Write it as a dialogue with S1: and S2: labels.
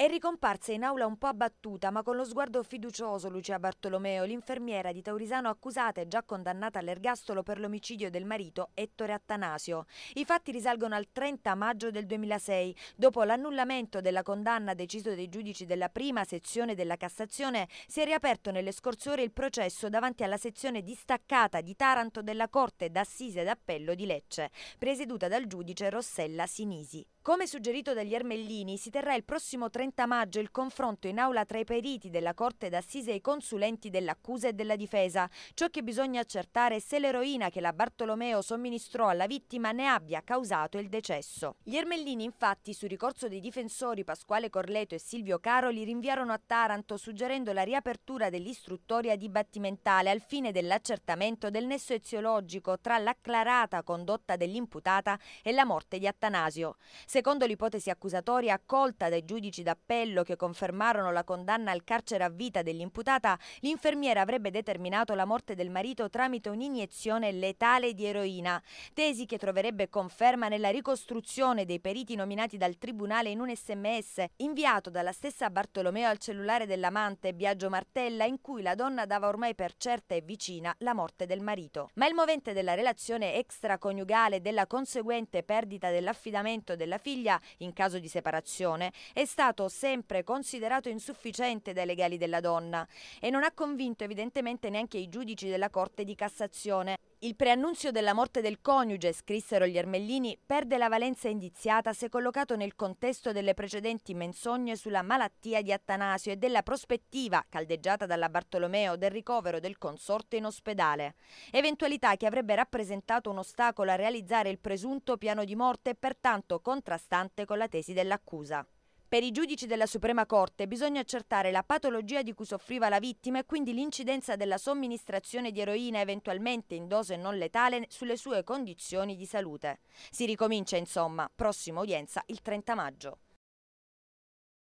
S1: È ricomparsa in aula un po' abbattuta, ma con lo sguardo fiducioso Lucia Bartolomeo, l'infermiera di Taurisano accusata e già condannata all'ergastolo per l'omicidio del marito Ettore Attanasio. I fatti risalgono al 30 maggio del 2006, dopo l'annullamento della condanna deciso dai giudici della prima sezione della Cassazione, si è riaperto nelle scorse ore il processo davanti alla sezione distaccata di Taranto della Corte d'Assise d'Appello di Lecce, presieduta dal giudice Rossella Sinisi. Come suggerito dagli Ermellini, si terrà il prossimo 30 30 maggio il confronto in aula tra i periti della Corte d'Assise e i consulenti dell'accusa e della difesa. Ciò che bisogna accertare è se l'eroina che la Bartolomeo somministrò alla vittima ne abbia causato il decesso. Gli ermellini infatti su ricorso dei difensori Pasquale Corleto e Silvio Caroli rinviarono a Taranto suggerendo la riapertura dell'istruttoria dibattimentale al fine dell'accertamento del nesso eziologico tra l'acclarata condotta dell'imputata e la morte di Attanasio. Secondo l'ipotesi accusatoria accolta dai giudici da d'appello che confermarono la condanna al carcere a vita dell'imputata, l'infermiera avrebbe determinato la morte del marito tramite un'iniezione letale di eroina, tesi che troverebbe conferma nella ricostruzione dei periti nominati dal Tribunale in un sms inviato dalla stessa Bartolomeo al cellulare dell'amante Biagio Martella in cui la donna dava ormai per certa e vicina la morte del marito. Ma il movente della relazione extraconiugale e della conseguente perdita dell'affidamento della figlia in caso di separazione è stato sempre considerato insufficiente dai legali della donna e non ha convinto evidentemente neanche i giudici della Corte di Cassazione. Il preannunzio della morte del coniuge, scrissero gli Ermellini, perde la valenza indiziata se collocato nel contesto delle precedenti menzogne sulla malattia di Attanasio e della prospettiva, caldeggiata dalla Bartolomeo, del ricovero del consorte in ospedale. Eventualità che avrebbe rappresentato un ostacolo a realizzare il presunto piano di morte e pertanto contrastante con la tesi dell'accusa. Per i giudici della Suprema Corte bisogna accertare la patologia di cui soffriva la vittima e quindi l'incidenza della somministrazione di eroina eventualmente in dose non letale sulle sue condizioni di salute. Si ricomincia insomma, prossima udienza il 30 maggio.